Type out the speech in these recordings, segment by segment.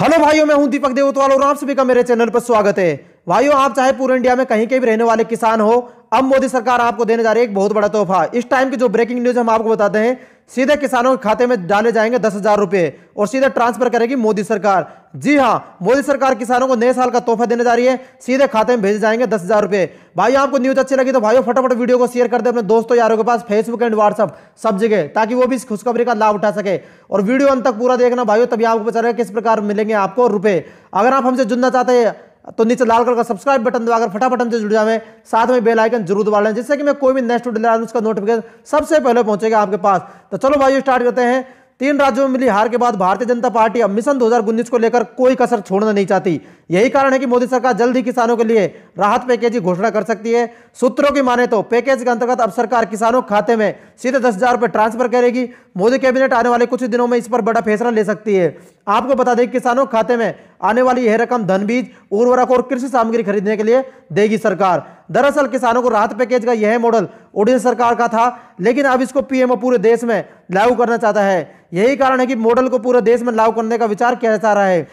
hello भाइयों मैं हूं दीपक देवतवाल और आप सभी का मेरे चैनल पर स्वागत है भाइयों आप चाहे पूरे इंडिया में कहीं के भी रहने वाले किसान हो अब मोदी सरकार आपको देने जा रही है एक बहुत बड़ा तोहफा इस टाइम की जो ब्रेकिंग न्यूज हम आपको बताते हैं सीधे किसानों के खाते में डाले जाएंगे दस हजार रुपए और सीधे ट्रांसफर करेगी मोदी सरकार जी हाँ मोदी सरकार किसानों को नए साल का तोहफा देने जा रही है सीधे खाते में भेजे जाएंगे दस हजार रुपए भाई आपको न्यूज अच्छी लगी तो भाई फटाफट वीडियो को शेयर कर दे अपने दोस्तों यारों के पास फेसबुक एंड व्हाट्सअप सब जगह ताकि वो भी इस खुशखबरी का लाभ उठा सके और वीडियो अंत तक पूरा देखना भाई तभी आपको पता रहेगा किस प्रकार मिलेंगे आपको रुपए अगर आप हमसे जुड़ना चाहते हैं तो नीचे लाल कलर का सब्सक्राइब बटन दबाकर फटाफट हमसे जुड़ जाएं साथ में बेल आइकन जरूर दबा लें जिससे कि मैं कोई भी नेक्स्ट वीडियो डालूँ उसका नोटिफिकेशन सबसे पहले पहुंचेगा आपके पास तो चलो भाई स्टार्ट करते हैं तीन राज्यों में मिली हार के बाद भारतीय जनता पार्टी अब मिशन 2019 को लेकर कोई कसर छोड़ना नहीं चाहती यही कारण है कि मोदी सरकार जल्द ही किसानों के लिए राहत पैकेज की घोषणा कर सकती है सूत्रों की माने तो पैकेज के अंतर्गत अब सरकार किसानों खाते में सीधे दस हजार रुपये ट्रांसफर करेगी मोदी कैबिनेट आने वाले कुछ दिनों में इस पर बड़ा फैसला ले सकती है आपको बता दें किसानों खाते में आने वाली यह रकम धन बीज उर्वरक और कृषि सामग्री खरीदने के लिए देगी सरकार दरअसल किसानों को राहत पैकेज का यह मॉडल ओडिशा सरकार का था लेकिन अब इसको पीएमओ पूरे देश में लागू करना चाहता है यही कारण है कि मॉडल को पूरे देश में लागू करने का विचार किया जा रहा है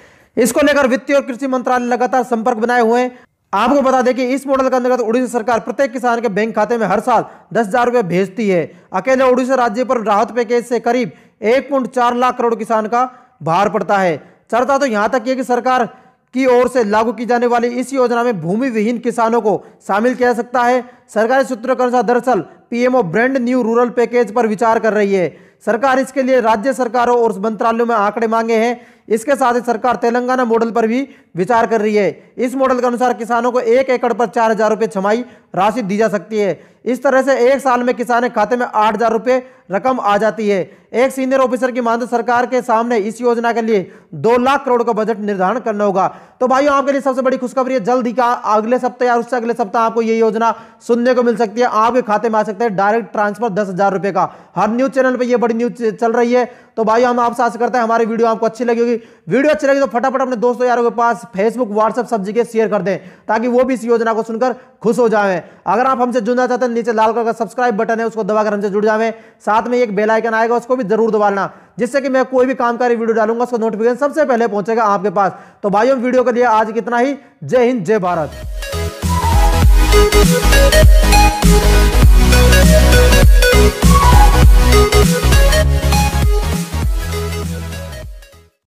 इसको लेकर वित्तीय और कृषि मंत्रालय लगातार संपर्क बनाए हुए हैं आपको बता दें कि इस मॉडल के अंतर्गत उड़ीसा सरकार प्रत्येक किसान के बैंक खाते में हर साल दस हजार रुपये भेजती है अकेले उड़ीसा राज्य पर राहत पैकेज से करीब एक पॉइंट चार लाख करोड़ किसान का भार पड़ता है चर्चा तो यहाँ तक है कि सरकार की ओर से लागू की जाने वाली इस योजना में भूमि विहीन किसानों को शामिल किया जा सकता है सरकारी सूत्रों के अनुसार दरअसल PMO brand new rural package पर विचार कर रही है सरकार इसके लिए राज्य सरकारों और मंत्रालयों में आंकड़े मांगे हैं इसके साथ ही सरकार तेलंगाना मॉडल पर भी विचार कर रही है इस मॉडल के अनुसार किसानों को एक एकड़ पर चार हजार रुपये छमाई राशि दी जा सकती है इस तरह से एक साल में किसान के खाते में आठ हज़ार रुपये रकम आ जाती है एक सीनियर ऑफिसर की मानते सरकार के सामने इस योजना के लिए दो लाख करोड़ का बजट निर्धारण करना होगा तो भाइयों आपके लिए सबसे बड़ी खुशखबरी है जल्द ही का अगले सप्ताह या उससे अगले सप्ताह आपको ये योजना सुनने को मिल सकती है आपके खाते में आ सकता है डायरेक्ट ट्रांसफर दस हज़ार रुपये का हर न्यूज़ चैनल पर यह बड़ी न्यूज़ चल रही है तो भाई हम आपसे आशा करते हैं हमारी वीडियो आपको अच्छी लगी होगी वीडियो अच्छी लगी तो फटाफट अपने दोस्तों यारों के पास फेसबुक व्हाट्सअप सब जगह शेयर कर दें ताकि वो भी इस योजना को सुनकर खुश हो जाए अगर आप हमसे जुड़ना चाहते हैं बटन नीचे लाल कलर का सब्सक्राइब बटन है उसको दबाकर हमसे जुड़ जावे साथ में एक बेल आइकन आएगा उसको भी जरूर दबाना जिससे कि मैं कोई भी काम का वीडियो डालूंगा उसका नोटिफिकेशन सबसे पहले पहुंचेगा आपके पास तो भाई वीडियो के लिए आज कितना ही जय हिंद जय भारत